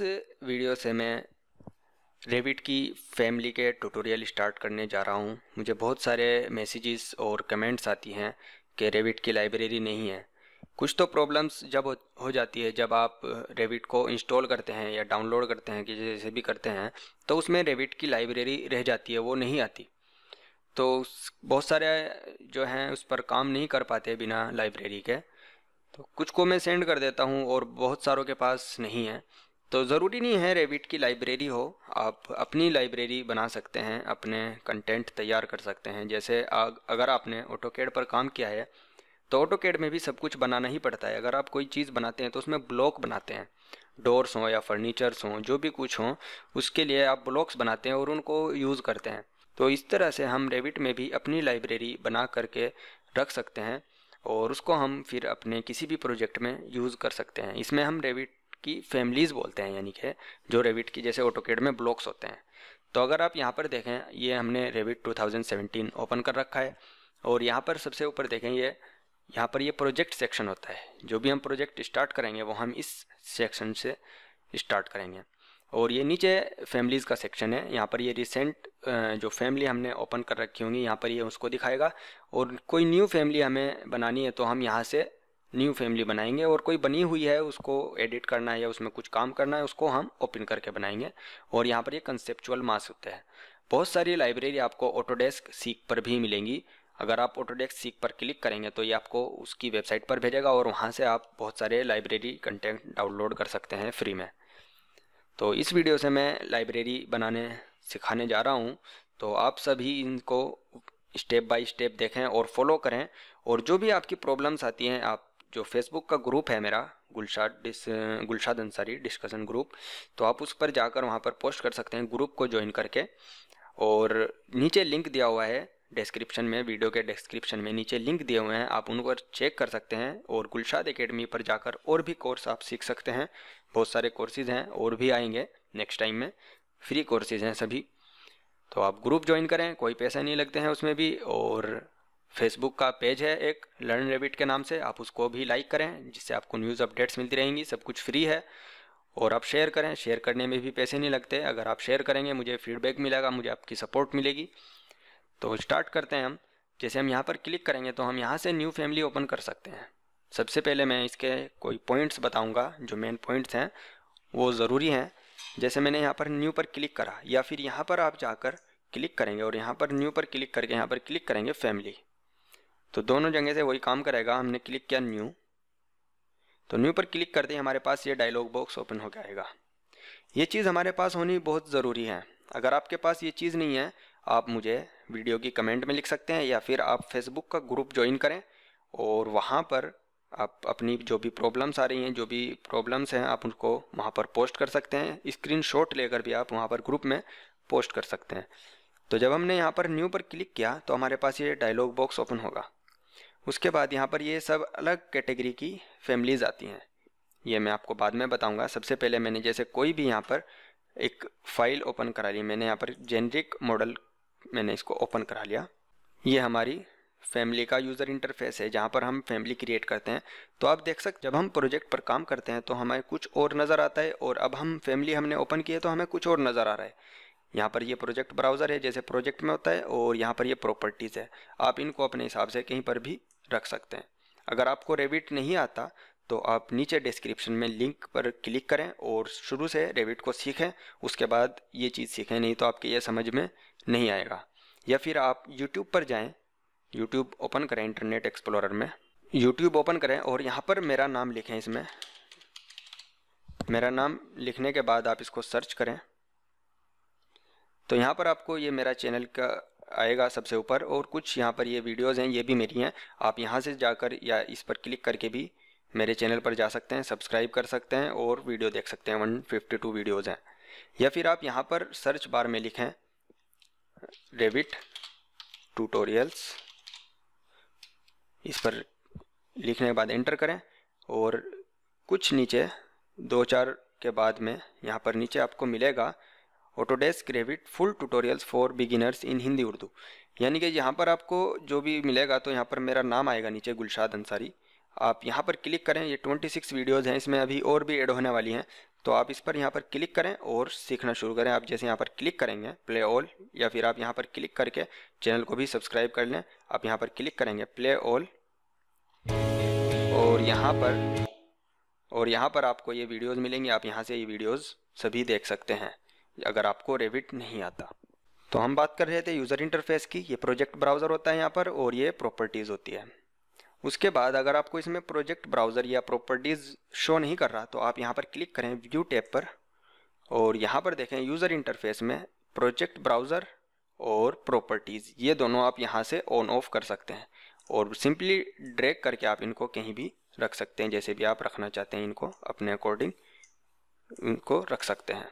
इस वीडियो से मैं रेविट की फैमिली के ट्यूटोरियल स्टार्ट करने जा रहा हूँ मुझे बहुत सारे मैसेजेस और कमेंट्स आती हैं कि रेविट की लाइब्रेरी नहीं है कुछ तो प्रॉब्लम्स जब हो जाती है जब आप रेविट को इंस्टॉल करते हैं या डाउनलोड करते हैं किसी जैसे भी करते हैं तो उसमें रेविट की लाइब्रेरी रह जाती है वो नहीं आती तो बहुत सारे जो हैं उस पर काम नहीं कर पाते बिना लाइब्रेरी के तो कुछ को मैं सेंड कर देता हूँ और बहुत सारों के पास नहीं है तो ज़रूरी नहीं है रेबिट की लाइब्रेरी हो आप अपनी लाइब्रेरी बना सकते हैं अपने कंटेंट तैयार कर सकते हैं जैसे अगर आपने ऑटोकेड पर काम किया है तो ऑटोकेड में भी सब कुछ बनाना ही पड़ता है अगर आप कोई चीज़ बनाते हैं तो उसमें ब्लॉक बनाते हैं डोर्स हों या फर्नीचर्स हों जो भी कुछ हों उसके लिए आप ब्लॉक्स बनाते हैं और उनको यूज़ करते हैं तो इस तरह से हम रेबिट में भी अपनी लाइब्रेरी बना करके रख सकते हैं और उसको हम फिर अपने किसी भी प्रोजेक्ट में यूज़ कर सकते हैं इसमें हम रेबिट की फैमिलीज़ बोलते हैं यानी कि जो रेविट की जैसे ऑटोकेड में ब्लॉक्स होते हैं तो अगर आप यहाँ पर देखें ये हमने रेविट 2017 ओपन कर रखा है और यहाँ पर सबसे ऊपर देखें ये यहाँ पर ये प्रोजेक्ट सेक्शन होता है जो भी हम प्रोजेक्ट स्टार्ट करेंगे वो हम इस सेक्शन से स्टार्ट करेंगे और ये नीचे फैमिलीज़ का सेक्शन है यहाँ पर ये रिसेंट जो फैमिली हमने ओपन कर रखी होंगी यहाँ पर ये उसको दिखाएगा और कोई न्यू फैमिली हमें बनानी है तो हम यहाँ से न्यू फैमिली बनाएंगे और कोई बनी हुई है उसको एडिट करना है या उसमें कुछ काम करना है उसको हम ओपन करके बनाएंगे और यहाँ पर ये कंसेप्चुअल मास्क होता है बहुत सारी लाइब्रेरी आपको ऑटोडेस्क सीख पर भी मिलेंगी अगर आप ऑटोडेस्क सीख पर क्लिक करेंगे तो ये आपको उसकी वेबसाइट पर भेजेगा और वहाँ से आप बहुत सारे लाइब्रेरी कंटेंट डाउनलोड कर सकते हैं फ्री में तो इस वीडियो से मैं लाइब्रेरी बनाने सिखाने जा रहा हूँ तो आप सभी इनको स्टेप बाय स्टेप देखें और फॉलो करें और जो भी आपकी प्रॉब्लम्स आती हैं आप जो फेसबुक का ग्रुप है मेरा Gulshad dis Gulshad Ansari discussion group तो आप उस पर जाकर वहाँ पर पोस्ट कर सकते हैं ग्रुप को ज्वाइन करके और नीचे लिंक दिया हुआ है डिस्क्रिप्शन में वीडियो के डिस्क्रिप्शन में नीचे लिंक दिए हुए हैं आप उन पर चेक कर सकते हैं और गुलशाद एकेडमी पर जाकर और भी कोर्स आप सीख सकते हैं बहुत सारे कोर्सेज़ हैं और भी आएंगे नेक्स्ट टाइम में फ्री कोर्सेज़ हैं सभी तो आप ग्रुप ज्वाइन करें कोई पैसा नहीं लगते हैं उसमें भी और फेसबुक का पेज है एक लर्न रेबिट के नाम से आप उसको भी लाइक करें जिससे आपको न्यूज़ अपडेट्स मिलती रहेंगी सब कुछ फ्री है और आप शेयर करें शेयर करने में भी पैसे नहीं लगते अगर आप शेयर करेंगे मुझे फीडबैक मिलेगा मुझे आपकी सपोर्ट मिलेगी तो स्टार्ट करते हैं हम जैसे हम यहाँ पर क्लिक करेंगे तो हम यहाँ से न्यू फैमिली ओपन कर सकते हैं सबसे पहले मैं इसके कोई पॉइंट्स बताऊँगा जो मेन पॉइंट्स हैं वो ज़रूरी हैं जैसे मैंने यहाँ पर न्यू पर क्लिक करा या फिर यहाँ पर आप जाकर क्लिक करेंगे और यहाँ पर न्यू पर क्लिक करके यहाँ पर क्लिक करेंगे फैमिली तो दोनों जगह से वही काम करेगा हमने क्लिक किया न्यू तो न्यू पर क्लिक करते ही हमारे पास ये डायलॉग बॉक्स ओपन हो जाएगा ये चीज़ हमारे पास होनी बहुत ज़रूरी है अगर आपके पास ये चीज़ नहीं है आप मुझे वीडियो की कमेंट में लिख सकते हैं या फिर आप फेसबुक का ग्रुप ज्वाइन करें और वहाँ पर आप अपनी जो भी प्रॉब्लम्स आ रही हैं जो भी प्रॉब्लम्स हैं आप उनको वहाँ पर पोस्ट कर सकते हैं स्क्रीन शॉट लेकर भी आप वहाँ पर ग्रुप में पोस्ट कर सकते हैं तो जब हमने यहाँ पर न्यू पर क्लिक किया तो हमारे पास ये डायलॉग बॉक्स ओपन होगा उसके बाद यहाँ पर ये सब अलग कैटेगरी की फैमिलीज़ आती हैं ये मैं आपको बाद में बताऊँगा सबसे पहले मैंने जैसे कोई भी यहाँ पर एक फ़ाइल ओपन करा ली मैंने यहाँ पर जेनरिक मॉडल मैंने इसको ओपन करा लिया ये हमारी फैमिली का यूज़र इंटरफेस है जहाँ पर हम फैमिली क्रिएट करते हैं तो आप देख सकते जब हम प्रोजेक्ट पर काम करते हैं तो हमें कुछ और नज़र आता है और अब हम फैमिली हमने ओपन की है तो हमें कुछ और नज़र आ रहा है यहाँ पर ये प्रोजेक्ट ब्राउज़र है जैसे प्रोजेक्ट में होता है और यहाँ पर ये प्रॉपर्टीज़ है आप इनको अपने हिसाब से कहीं पर भी रख सकते हैं अगर आपको रेविट नहीं आता तो आप नीचे डिस्क्रिप्शन में लिंक पर क्लिक करें और शुरू से रेविट को सीखें उसके बाद ये चीज़ सीखें नहीं तो आपके ये समझ में नहीं आएगा या फिर आप यूट्यूब पर जाएँ यूट्यूब ओपन करें इंटरनेट एक्सप्लोर में यूट्यूब ओपन करें और यहाँ पर मेरा नाम लिखें इसमें मेरा नाम लिखने के बाद आप इसको सर्च करें तो यहाँ पर आपको ये मेरा चैनल का आएगा सबसे ऊपर और कुछ यहाँ पर ये वीडियोज़ हैं ये भी मेरी हैं आप यहाँ से जाकर या इस पर क्लिक करके भी मेरे चैनल पर जा सकते हैं सब्सक्राइब कर सकते हैं और वीडियो देख सकते हैं 152 वीडियोज़ हैं या फिर आप यहाँ पर सर्च बार में लिखें रेविट ट्यूटोरियल्स इस पर लिखने के बाद एंटर करें और कुछ नीचे दो चार के बाद में यहाँ पर नीचे आपको मिलेगा Autodesk Revit full tutorials for beginners in Hindi Urdu यानी कि यहाँ पर आपको जो भी मिलेगा तो यहाँ पर मेरा नाम आएगा नीचे गुलशाद अंसारी आप यहाँ पर क्लिक करें ये 26 वीडियोज़ हैं इसमें अभी और भी ऐड होने वाली हैं तो आप इस पर यहाँ पर क्लिक करें और सीखना शुरू करें आप जैसे यहाँ पर क्लिक करेंगे प्ले ऑल या फिर आप यहाँ पर क्लिक करके चैनल को भी सब्सक्राइब कर लें आप यहाँ पर क्लिक करेंगे प्ले ऑल और यहाँ पर और यहाँ पर आपको ये वीडियोज़ मिलेंगे आप यहाँ से ये वीडियोज़ सभी देख सकते हैं अगर आपको रेविट नहीं आता तो हम बात कर रहे थे यूज़र इंटरफेस की ये प्रोजेक्ट ब्राउज़र होता है यहाँ पर और ये प्रॉपर्टीज़ होती है उसके बाद अगर आपको इसमें प्रोजेक्ट ब्राउज़र या प्रॉपर्टीज़ शो नहीं कर रहा तो आप यहाँ पर क्लिक करें व्यू टैब पर और यहाँ पर देखें यूज़र इंटरफेस में प्रोजेक्ट ब्राउज़र और प्रॉपर्टीज़ ये दोनों आप यहाँ से ऑन ऑफ कर सकते हैं और सिंपली ड्रैग करके आप इनको कहीं भी रख सकते हैं जैसे भी आप रखना चाहते हैं इनको अपने अकॉर्डिंग इनको रख सकते हैं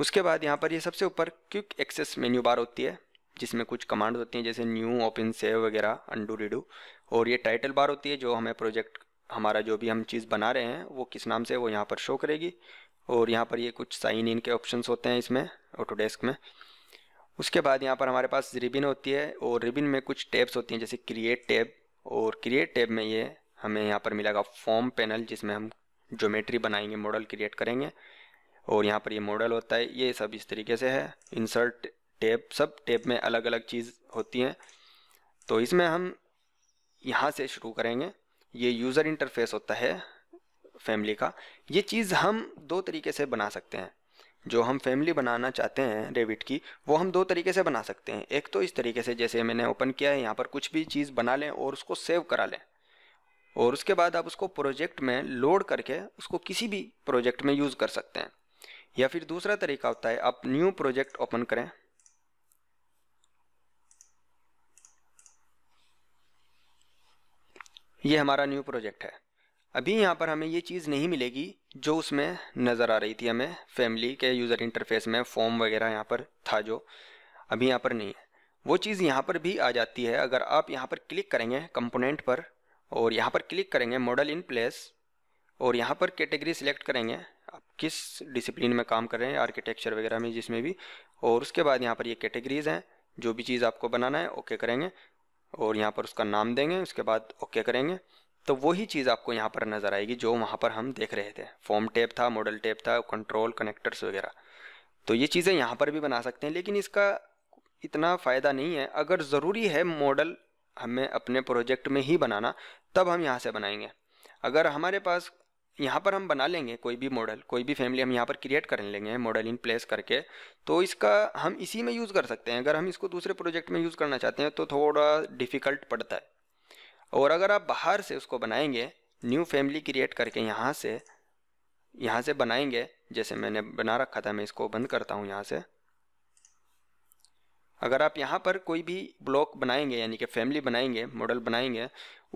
उसके बाद यहाँ पर ये यह सबसे ऊपर क्विक एक्सेस मेन्यू बार होती है जिसमें कुछ कमांड होती हैं जैसे न्यू ओपन सेव वगैरह अंडू रिडू और ये टाइटल बार होती है जो हमें प्रोजेक्ट हमारा जो भी हम चीज़ बना रहे हैं वो किस नाम से वो यहाँ पर शो करेगी और यहाँ पर ये कुछ साइन इन के ऑप्शन होते हैं इसमें ऑटोडेस्क में उसके बाद यहाँ पर हमारे पास रिबिन होती है और रिबिन में कुछ टैब्स होती हैं जैसे क्रिएट टैब और क्रिएट टैब में ये हमें यहाँ पर मिलेगा फॉर्म पैनल जिसमें हम ज्योमेट्री बनाएंगे मॉडल क्रिएट करेंगे और यहाँ पर ये मॉडल होता है ये सब इस तरीके से है इंसर्ट टेप सब टेप में अलग अलग चीज़ होती हैं तो इसमें हम यहाँ से शुरू करेंगे ये यूज़र इंटरफेस होता है फैमिली का ये चीज़ हम दो तरीके से बना सकते हैं जो हम फैमिली बनाना चाहते हैं रेविट की वो हम दो तरीके से बना सकते हैं एक तो इस तरीके से जैसे मैंने ओपन किया है यहाँ पर कुछ भी चीज़ बना लें और उसको सेव करा लें और उसके बाद आप उसको प्रोजेक्ट में लोड करके उसको किसी भी प्रोजेक्ट में यूज़ कर सकते हैं या फिर दूसरा तरीका होता है आप न्यू प्रोजेक्ट ओपन करें यह हमारा न्यू प्रोजेक्ट है अभी यहाँ पर हमें ये चीज़ नहीं मिलेगी जो उसमें नज़र आ रही थी हमें फैमिली के यूज़र इंटरफेस में फॉर्म वगैरह यहाँ पर था जो अभी यहाँ पर नहीं है वो चीज़ यहाँ पर भी आ जाती है अगर आप यहाँ पर क्लिक करेंगे कंपोनेंट पर और यहाँ पर क्लिक करेंगे मॉडल इन प्लेस और यहाँ पर कैटेगरी सिलेक्ट करेंगे आप किस डिसिप्लिन में काम कर रहे हैं आर्किटेक्चर वगैरह में जिसमें भी और उसके बाद यहाँ पर ये कैटेगरीज़ हैं जो भी चीज़ आपको बनाना है ओके करेंगे और यहाँ पर उसका नाम देंगे उसके बाद ओके करेंगे तो वही चीज़ आपको यहाँ पर नज़र आएगी जो वहाँ पर हम देख रहे थे फॉर्म टेप था मॉडल टेप था कंट्रोल कनेक्टर्स वगैरह तो ये चीज़ें यहाँ पर भी बना सकते हैं लेकिन इसका इतना फ़ायदा नहीं है अगर ज़रूरी है मॉडल हमें अपने प्रोजेक्ट में ही बनाना तब हम यहाँ से बनाएंगे अगर हमारे पास यहाँ पर हम बना लेंगे कोई भी मॉडल कोई भी फैमिली हम यहाँ पर क्रिएट कर लेंगे मॉडल इन प्लेस करके तो इसका हम इसी में यूज़ कर सकते हैं अगर हम इसको दूसरे प्रोजेक्ट में यूज़ करना चाहते हैं तो थोड़ा डिफ़िकल्ट पड़ता है और अगर आप बाहर से उसको बनाएंगे न्यू फैमिली क्रिएट करके यहाँ से यहाँ से बनाएंगे जैसे मैंने बना रखा था मैं इसको बंद करता हूँ यहाँ से अगर आप यहाँ पर कोई भी ब्लॉक बनाएंगे यानी कि फैमिली बनाएंगे मॉडल बनाएंगे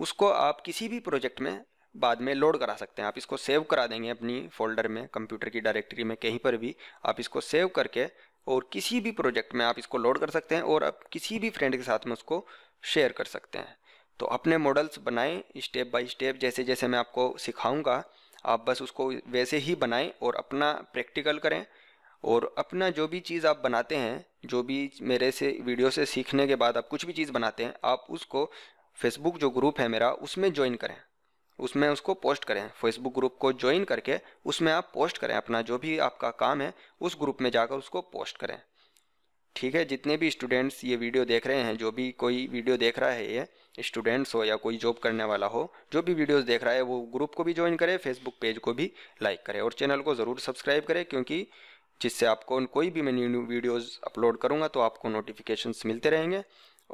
उसको आप किसी भी प्रोजेक्ट में बाद में लोड करा सकते हैं आप इसको सेव करा देंगे अपनी फोल्डर में कंप्यूटर की डायरेक्टरी में कहीं पर भी आप इसको सेव करके और किसी भी प्रोजेक्ट में आप इसको लोड कर सकते हैं और आप किसी भी फ्रेंड के साथ में उसको शेयर कर सकते हैं तो अपने मॉडल्स बनाएं स्टेप बाय स्टेप जैसे जैसे मैं आपको सिखाऊंगा आप बस उसको वैसे ही बनाएं और अपना प्रैक्टिकल करें और अपना जो भी चीज़ आप बनाते हैं जो भी मेरे से वीडियो से सीखने के बाद आप कुछ भी चीज़ बनाते हैं आप उसको फेसबुक जो ग्रुप है मेरा उसमें ज्वाइन करें उसमें उसको पोस्ट करें फेसबुक ग्रुप को ज्वाइन करके उसमें आप पोस्ट करें अपना जो भी आपका काम है उस ग्रुप में जाकर उसको पोस्ट करें ठीक है जितने भी स्टूडेंट्स ये वीडियो देख रहे हैं जो भी कोई वीडियो देख रहा है ये स्टूडेंट्स हो या कोई जॉब करने वाला हो जो भी वीडियोस देख रहा है वो ग्रुप को भी ज्वाइन करे फेसबुक पेज को भी लाइक करे और चैनल को ज़रूर सब्सक्राइब करें क्योंकि जिससे आपको कोई भी मैं न्यू न्यू वीडियोज़ अपलोड करूँगा तो आपको नोटिफिकेशंस मिलते रहेंगे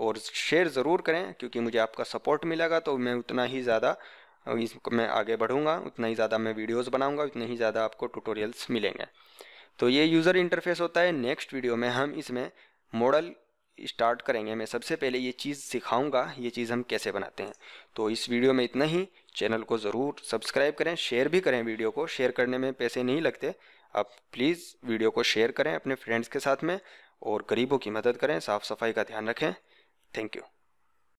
और शेयर ज़रूर करें क्योंकि मुझे आपका सपोर्ट मिलेगा तो मैं उतना ही ज़्यादा इसको मैं आगे बढ़ूँगा उतना ही ज़्यादा मैं वीडियोज़ बनाऊँगा उतने ही ज़्यादा आपको ट्यूटोरियल्स मिलेंगे तो ये यूज़र इंटरफेस होता है नेक्स्ट वीडियो में हम इसमें मॉडल स्टार्ट करेंगे मैं सबसे पहले ये चीज़ सिखाऊंगा ये चीज़ हम कैसे बनाते हैं तो इस वीडियो में इतना ही चैनल को ज़रूर सब्सक्राइब करें शेयर भी करें वीडियो को शेयर करने में पैसे नहीं लगते आप प्लीज़ वीडियो को शेयर करें अपने फ्रेंड्स के साथ में और गरीबों की मदद करें साफ़ सफाई का ध्यान रखें थैंक यू